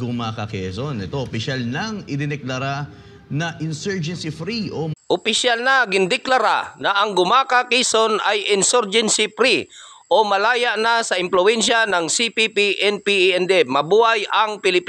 Gumaca, Quezon. Ito, opisyal nang idineklara na insurgency-free o Opisyal na gindeklara na ang Gumaca, Quezon ay insurgency-free o malaya na sa impluensya ng CPP, NPEND. Mabuhay ang Pilipinas.